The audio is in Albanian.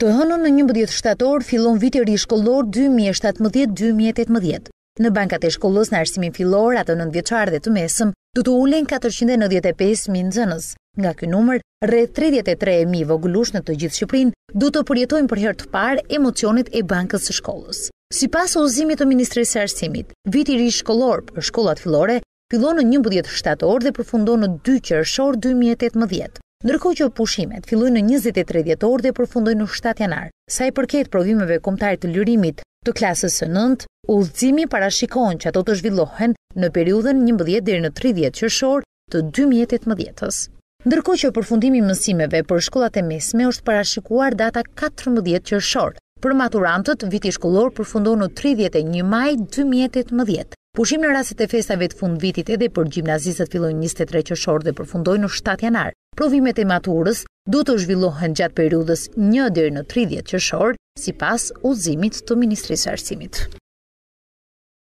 Të hënën në 11 shtator fillon viti ri shkollor 2017-2018. Në bankat e shkollës në arsimin fillor atë në nëndjeqar dhe të mesëm, du të ulen 495.000 nëzënës. Nga kënë numër, rre 33.000 vogullush në të gjithë Shqiprin, du të përjetojnë për herë të parë emocionit e bankës së shkollës. Si pas ozimit të Ministrisë Arsimit, viti ri shkollor për shkollat fillore, fillon në 11 shtator dhe përfundon në 2 qërëshor 2018. Ndërkohë që pushimet fillojnë në 23 dhjetor dhe përfundojnë në 7 janar, sa i përket provimeve kombëtare të lirimit të klasës së 9, udhëzimi parashikon që ato të zhvillohen në periudhën 11 deri në 30 qershor të 2018. Ndërkohë që përfundimi i mësimeve për shkollat e mesme është parashikuar data 14 qershor, për maturantët viti shkollor përfundon në 31 maj 2018. Pushim në rastet e festave të vitit edhe për gjimnazistët fillojnë 23 qershor dhe përfundojnë në 7 janar. Provimet e maturës du të zhvillohen gjatë periudës 1 dhe në 30 qëshorë, si pas uzimit të Ministrisë Arsimit.